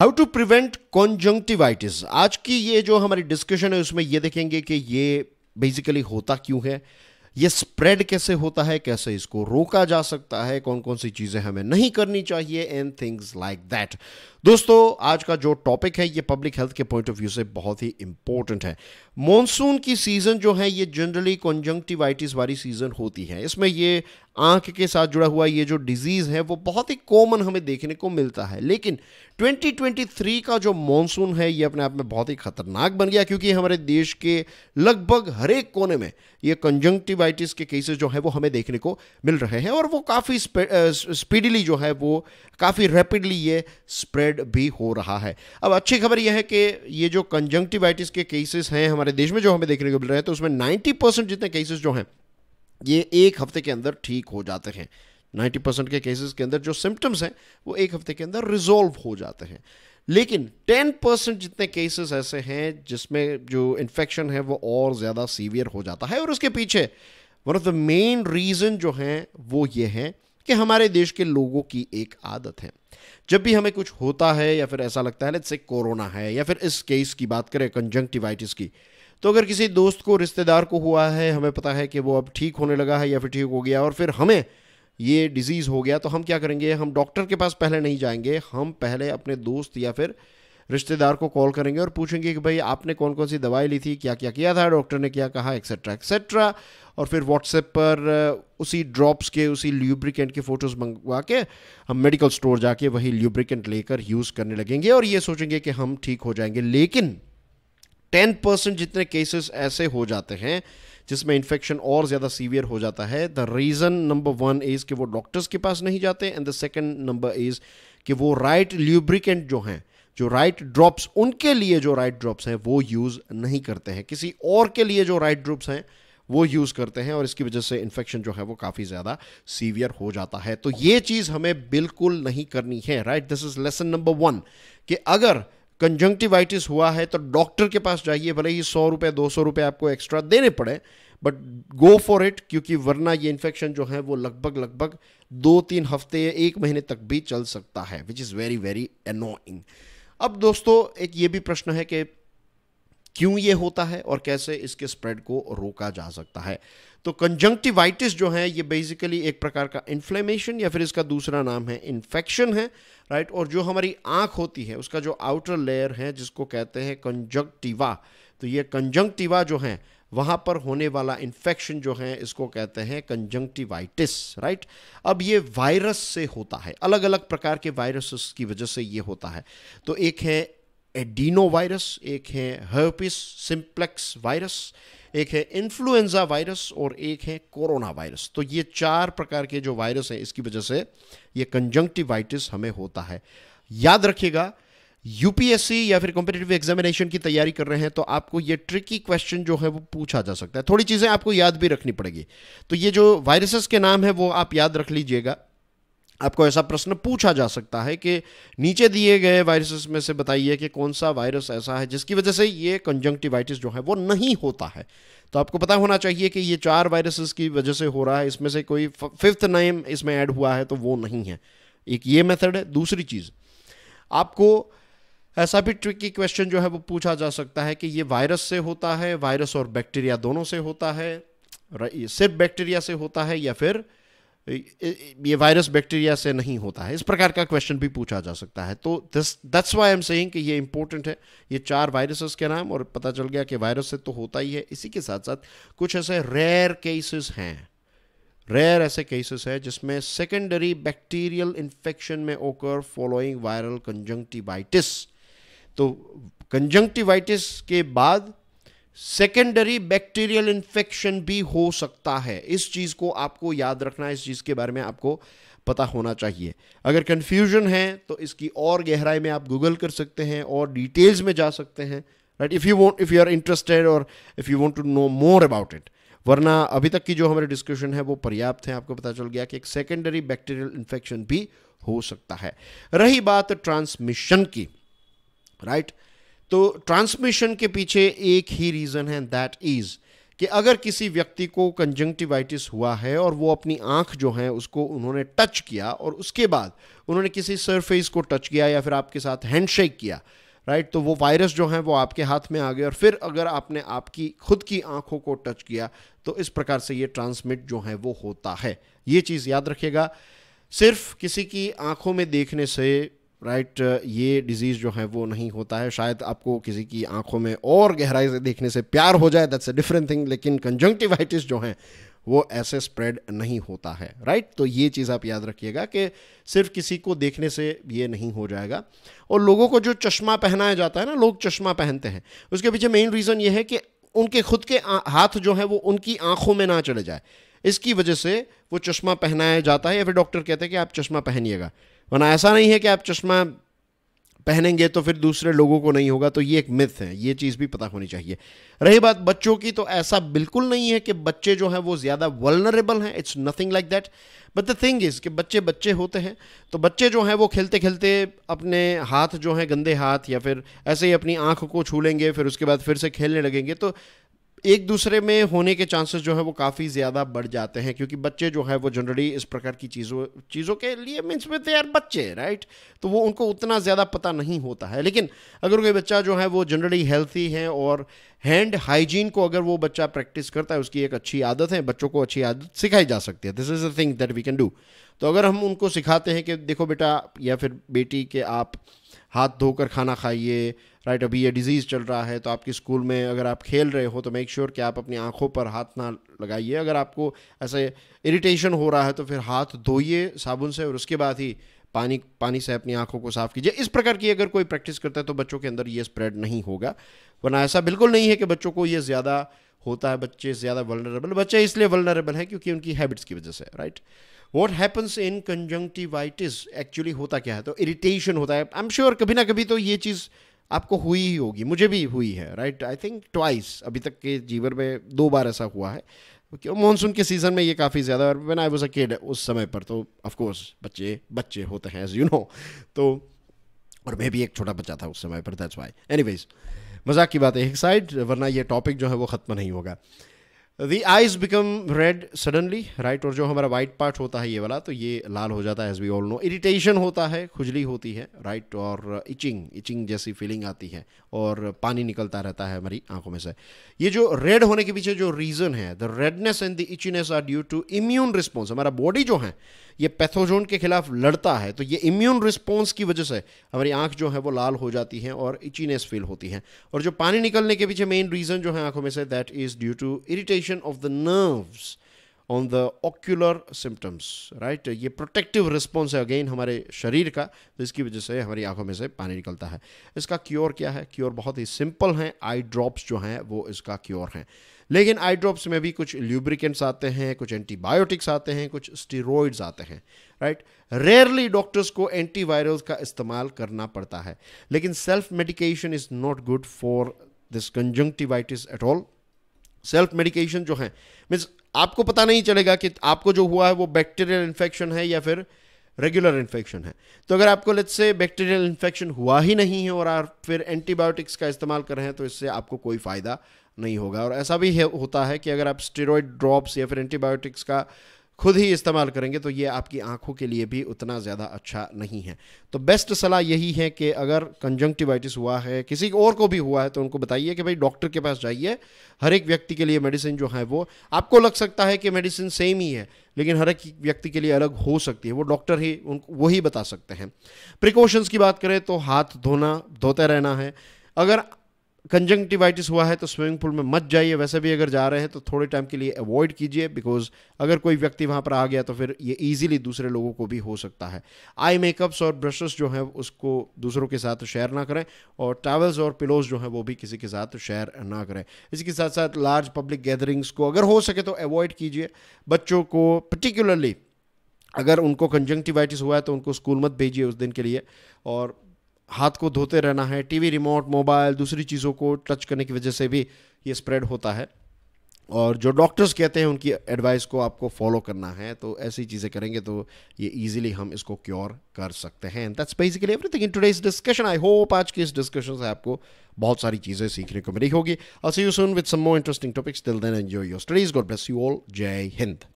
How to prevent कॉन्जंक्टिवाइटिस आज की ये जो हमारी डिस्कशन है उसमें ये देखेंगे कि ये बेसिकली होता क्यों है ये स्प्रेड कैसे होता है कैसे इसको रोका जा सकता है कौन कौन सी चीज़ें हमें नहीं करनी चाहिए एंड थिंग्स लाइक दैट दोस्तों आज का जो टॉपिक है ये पब्लिक हेल्थ के पॉइंट ऑफ व्यू से बहुत ही इंपॉर्टेंट है मॉनसून की सीज़न जो है ये जनरली कॉन्जंक्टिवाइटिस वाली सीज़न होती है इसमें ये आंख के साथ जुड़ा हुआ ये जो डिजीज़ है वो बहुत ही कॉमन हमें देखने को मिलता है लेकिन 2023 का जो मॉनसून है ये अपने आप में बहुत ही खतरनाक बन गया क्योंकि हमारे देश के लगभग हर एक कोने में ये कंजंक्टिवाइटिस के केसेस जो है वो हमें देखने को मिल रहे हैं और वो काफ़ी स्पीडली जो है वो काफ़ी रैपिडली ये स्प्रेड स्प्रेड भी हो रहा है अब अच्छी खबर यह है कि ये जो कंजंक्टिवाइटिस के केसेस हैं हमारे देश में जो हमें देखने को मिल रहे हैं तो उसमें 90 परसेंट जितने केसेस जो हैं ये एक हफ्ते के अंदर ठीक हो जाते हैं 90 परसेंट के केसेस के अंदर जो सिम्टम्स हैं वो एक हफ्ते के अंदर रिजोल्व हो जाते हैं लेकिन 10 परसेंट जितने केसेस ऐसे हैं जिसमें जो इन्फेक्शन है वो और ज़्यादा सीवियर हो जाता है और उसके पीछे one of the main reason जो हैं वो ये हैं कि हमारे देश के लोगों की एक आदत है जब भी हमें कुछ होता है या फिर ऐसा लगता है लेट्स से कोरोना है या फिर इस केस की बात करें कंजंक्टिवाइटिस की तो अगर किसी दोस्त को रिश्तेदार को हुआ है हमें पता है कि वो अब ठीक होने लगा है या फिर ठीक हो गया और फिर हमें ये डिज़ीज़ हो गया तो हम क्या करेंगे हम डॉक्टर के पास पहले नहीं जाएंगे हम पहले अपने दोस्त या फिर रिश्तेदार को कॉल करेंगे और पूछेंगे कि भाई आपने कौन कौन सी दवाई ली थी क्या क्या किया था डॉक्टर ने क्या कहा एक्सेट्रा एक्सेट्रा और फिर व्हाट्सएप पर उसी ड्रॉप्स के उसी ल्यूब्रिकेंट के फ़ोटोज़ मंगवा के हम मेडिकल स्टोर जाके वही ल्यूब्रिकेंट लेकर यूज़ करने लगेंगे और ये सोचेंगे कि हम ठीक हो जाएंगे लेकिन टेन परसेंट जितने केसेस ऐसे हो जाते हैं जिसमें इन्फेक्शन और ज़्यादा सीवियर हो जाता है the reason number one is कि वो डॉक्टर्स के पास नहीं जाते and the second number is कि वो राइट ल्यूब्रिकेंट जो हैं जो राइट ड्रॉप्स उनके लिए जो राइट ड्रॉप्स हैं वो यूज़ नहीं करते हैं किसी और के लिए जो राइट ड्रॉप्स हैं वो यूज़ करते हैं और इसकी वजह से इन्फेक्शन जो है वो काफ़ी ज़्यादा सीवियर हो जाता है तो ये चीज़ हमें बिल्कुल नहीं करनी है right this is lesson number one कि अगर कंजंक्टिवाइटिस हुआ है तो डॉक्टर के पास जाइए भले ही सौ रुपए दो सौ रुपए आपको एक्स्ट्रा देने पड़े बट गो फॉर इट क्योंकि वरना ये इन्फेक्शन जो है वो लगभग लगभग दो तीन हफ्ते या एक महीने तक भी चल सकता है which is very very annoying अब दोस्तों एक ये भी प्रश्न है कि क्यों ये होता है और कैसे इसके स्प्रेड को रोका जा सकता है तो कंजंक्टिवाइटिस जो है ये बेसिकली एक प्रकार का इन्फ्लेमेशन या फिर इसका दूसरा नाम है इन्फेक्शन है राइट और जो हमारी आंख होती है उसका जो आउटर लेयर है जिसको कहते हैं कंजंक्टिवा तो ये कंजंक्टिवा जो है वहां पर होने वाला इन्फेक्शन जो है इसको कहते हैं कंजंक्टिवाइटिस राइट अब ये वायरस से होता है अलग अलग प्रकार के वायरसेस की वजह से ये होता है तो एक है एडीनो वायरस एक है हर्पिस सिंप्लेक्स वायरस एक है इन्फ्लुएंजा वायरस और एक है कोरोना वायरस तो ये चार प्रकार के जो वायरस हैं इसकी वजह से ये कंजंक्टिवाइटिस हमें होता है याद रखिएगा यूपीएससी या फिर कॉम्पिटेटिव एग्जामिनेशन की तैयारी कर रहे हैं तो आपको ये ट्रिकी क्वेश्चन जो है वो पूछा जा सकता है थोड़ी चीज़ें आपको याद भी रखनी पड़ेगी तो ये जो वायरसेस के नाम है वो आप याद रख लीजिएगा आपको ऐसा प्रश्न पूछा जा सकता है कि नीचे दिए गए वायरसेस में से बताइए कि कौन सा वायरस ऐसा है जिसकी वजह से ये कंजंक्टिवाइटिस जो है वो नहीं होता है तो आपको पता होना चाहिए कि ये चार वायरसेस की वजह से हो रहा है इसमें से कोई फिफ्थ नेम इसमें ऐड हुआ है तो वो नहीं है एक ये मेथड है दूसरी चीज़ आपको ऐसा भी ट्रिकी क्वेश्चन जो है वो पूछा जा सकता है कि ये वायरस से होता है वायरस और बैक्टीरिया दोनों से होता है सिर्फ बैक्टीरिया से होता है या फिर ये वायरस बैक्टीरिया से नहीं होता है इस प्रकार का क्वेश्चन भी पूछा जा सकता है तो this that's why am saying कि ये इंपॉर्टेंट है ये चार वायरसेस के नाम और पता चल गया कि वायरस से तो होता ही है इसी के साथ साथ कुछ ऐसे रेयर केसेस हैं रेयर ऐसे केसेस हैं जिसमें सेकेंडरी बैक्टीरियल इन्फेक्शन में ओकर फॉलोइंग वायरल कंजंक्टिवाइटिस तो कंजंक्टिवाइटिस के बाद सेकेंडरी बैक्टीरियल इन्फेक्शन भी हो सकता है इस चीज़ को आपको याद रखना इस चीज़ के बारे में आपको पता होना चाहिए अगर कन्फ्यूजन है तो इसकी और गहराई में आप गूगल कर सकते हैं और डिटेल्स में जा सकते हैं right if you want if you are interested और if you want to know more about it वरना अभी तक की जो हमारे डिस्कशन है वो पर्याप्त है आपको पता चल गया कि एक सेकेंडरी बैक्टीरियल इन्फेक्शन भी हो सकता है रही बात ट्रांसमिशन की राइट तो ट्रांसमिशन के पीछे एक ही रीज़न है दैट इज़ कि अगर किसी व्यक्ति को कंजंक्टिवाइटिस हुआ है और वो अपनी आंख जो है उसको उन्होंने टच किया और उसके बाद उन्होंने किसी सरफेस को टच किया या फिर आपके साथ हैंडशेक किया राइट तो वो वायरस जो है वो आपके हाथ में आ गए और फिर अगर आपने आपकी खुद की आंखों को टच किया तो इस प्रकार से ये ट्रांसमिट जो है वो होता है ये चीज़ याद रखिएगा सिर्फ किसी की आंखों में देखने से राइट uh, ये डिजीज़ जो है वो नहीं होता है शायद आपको किसी की आंखों में और गहराई से देखने से प्यार हो जाए दैट्स अ डिफरेंट थिंग लेकिन कंजंक्टिवाइटिस जो है वो ऐसे स्प्रेड नहीं होता है राइट तो ये चीज़ आप याद रखिएगा कि सिर्फ किसी को देखने से ये नहीं हो जाएगा और लोगों को जो चश्मा पहनाया जाता है ना लोग चश्मा पहनते हैं उसके पीछे मेन रीज़न ये है कि उनके खुद के हाथ जो है वो उनकी आंखों में ना चले जाए इसकी वजह से वो चश्मा पहनाया जाता है या फिर डॉक्टर कहते हैं कि आप चश्मा पहनिएगा वरना ऐसा नहीं है कि आप चश्मा पहनेंगे तो फिर दूसरे लोगों को नहीं होगा तो ये एक मिथ है ये चीज़ भी पता होनी चाहिए रही बात बच्चों की तो ऐसा बिल्कुल नहीं है कि बच्चे जो हैं वो ज़्यादा वलनरेबल हैं it's nothing like that but the thing is कि बच्चे बच्चे होते हैं तो बच्चे जो हैं वो खेलते खेलते अपने हाथ जो हैं गंदे हाथ या फिर ऐसे ही अपनी आँख को छू लेंगे फिर उसके बाद फिर से खेलने लगेंगे तो एक दूसरे में होने के चांसेस जो है वो काफ़ी ज़्यादा बढ़ जाते हैं क्योंकि बच्चे जो है वो जनरली इस प्रकार की चीज़ों चीज़ों के लिए मीन्स में दे आर बच्चे राइट तो वो उनको उतना ज़्यादा पता नहीं होता है लेकिन अगर कोई बच्चा जो है वो जनरली हेल्थी है और हैंड हाइजीन को अगर वो बच्चा प्रैक्टिस करता है उसकी एक अच्छी आदत है बच्चों को अच्छी आदत सिखाई जा सकती है this is a thing that we can do तो अगर हम उनको सिखाते हैं कि देखो बेटा या फिर बेटी के आप हाथ धोकर खाना खाइए राइट अभी ये डिज़ीज़ चल रहा है तो आपके स्कूल में अगर आप खेल रहे हो तो मेक श्योर sure कि आप अपनी आँखों पर हाथ ना लगाइए अगर आपको ऐसे इरिटेशन हो रहा है तो फिर हाथ धोइए साबुन से और उसके बाद ही पानी पानी से अपनी आंखों को साफ कीजिए इस प्रकार की अगर कोई प्रैक्टिस करता है तो बच्चों के अंदर ये स्प्रेड नहीं होगा वरना ऐसा बिल्कुल नहीं है कि बच्चों को ये ज़्यादा होता है बच्चे ज़्यादा वलनरेबल बच्चे इसलिए वलनरेबल हैं क्योंकि उनकी हैबिट्स की वजह से right right? What happens in conjunctivitis actually होता क्या है तो इरिटेशन होता है आई एम श्योर कभी ना कभी तो ये चीज़ आपको हुई ही होगी मुझे भी हुई है राइट आई थिंक ट्वाइस अभी तक के जीवन में दो बार ऐसा हुआ है क्यों मानसून के सीज़न में ये काफ़ी ज़्यादा और आई वॉज अ किड उस समय पर तो ऑफकोर्स बच्चे बच्चे होते हैं एज यू नो तो और मैं भी एक छोटा बच्चा था उस समय पर दैट्स वाई एनीवेज मजाक की बात है एक साइड वरना ये टॉपिक जो है वो ख़त्म नहीं होगा the eyes become red suddenly right और जो हमारा वाइट पार्ट होता है ये वाला तो ये लाल हो जाता है as we all know irritation होता है खुजली होती है राइट right? और इचिंग इचिंग जैसी फीलिंग आती है और पानी निकलता रहता है हमारी आंखों में से ये जो रेड होने के पीछे जो रीज़न है the redness and the itchiness are due to immune response हमारा बॉडी जो है ये पैथोजोन के खिलाफ लड़ता है तो ये इम्यून रिस्पॉन्स की वजह से हमारी आंख जो है वो लाल हो जाती है और इचीनेस फील होती है और जो पानी निकलने के पीछे मेन रीज़न जो है आंखों में से that is due to irritation of the nerves on the ocular symptoms right ये प्रोटेक्टिव रिस्पॉन्स है अगेन हमारे शरीर का तो इसकी वजह से हमारी आंखों में से पानी निकलता है इसका क्योर क्या है क्योर बहुत ही सिंपल हैं आई ड्रॉप्स जो हैं वो इसका क्योर हैं लेकिन आई ड्रॉप्स में भी कुछ ल्यूब्रिकेंट्स आते हैं कुछ एंटीबायोटिक्स आते हैं कुछ स्टीरोइड्स आते हैं राइट रेयरली डॉक्टर्स को एंटीवायरल्स का इस्तेमाल करना पड़ता है लेकिन self medication is not good for this conjunctivitis at all self medication जो है मीन्स आपको पता नहीं चलेगा कि आपको जो हुआ है वो बैक्टीरियल इन्फेक्शन है या फिर रेगुलर इन्फेक्शन है तो अगर आपको लेट्स से बैक्टीरियल इन्फेक्शन हुआ ही नहीं है और आप फिर एंटीबायोटिक्स का इस्तेमाल कर रहे हैं तो इससे आपको कोई फ़ायदा नहीं होगा और ऐसा भी है, होता है कि अगर आप स्टेरॉयड ड्रॉप्स या फिर एंटीबायोटिक्स का खुद ही इस्तेमाल करेंगे तो ये आपकी आंखों के लिए भी उतना ज़्यादा अच्छा नहीं है तो बेस्ट सलाह यही है कि अगर कंजंक्टिवाइटिस हुआ है किसी और को भी हुआ है तो उनको बताइए कि भाई डॉक्टर के पास जाइए हर एक व्यक्ति के लिए मेडिसिन जो है वो आपको लग सकता है कि मेडिसिन सेम ही है लेकिन हर एक व्यक्ति के लिए अलग हो सकती है वो डॉक्टर ही उन वही बता सकते हैं प्रिकॉशंस की बात करें तो हाथ धोना धोते रहना है अगर कंजंक्टिवाइटिस हुआ है तो स्विमिंग पूल में मत जाइए वैसे भी अगर जा रहे हैं तो थोड़े टाइम के लिए अवॉइड कीजिए बिकॉज अगर कोई व्यक्ति वहाँ पर आ गया तो फिर ये ईजिली दूसरे लोगों को भी हो सकता है आई मेकअप्स और ब्रशेस जो हैं उसको दूसरों के साथ शेयर ना करें और टावल्स और पिलोज जो हैं वो भी किसी के साथ शेयर ना करें इसके साथ साथ लार्ज पब्लिक गैदरिंग्स को अगर हो सके तो अवॉइड कीजिए बच्चों को पर्टिकुलरली अगर उनको कंजंक्टिवाइटिस हुआ है तो उनको स्कूल मत भेजिए उस दिन के लिए और हाथ को धोते रहना है टीवी रिमोट मोबाइल दूसरी चीज़ों को टच करने की वजह से भी ये स्प्रेड होता है और जो डॉक्टर्स कहते हैं उनकी एडवाइस को आपको फॉलो करना है तो ऐसी चीज़ें करेंगे तो ये इजीली हम इसको क्योर कर सकते हैं that's basically everything in today's discussion I hope आज की इस डिस्कशन से आपको बहुत सारी चीज़ें सीखने को मिली होगी और see you soon with some more interesting topics till then enjoy your studies God bless you all जय हिंद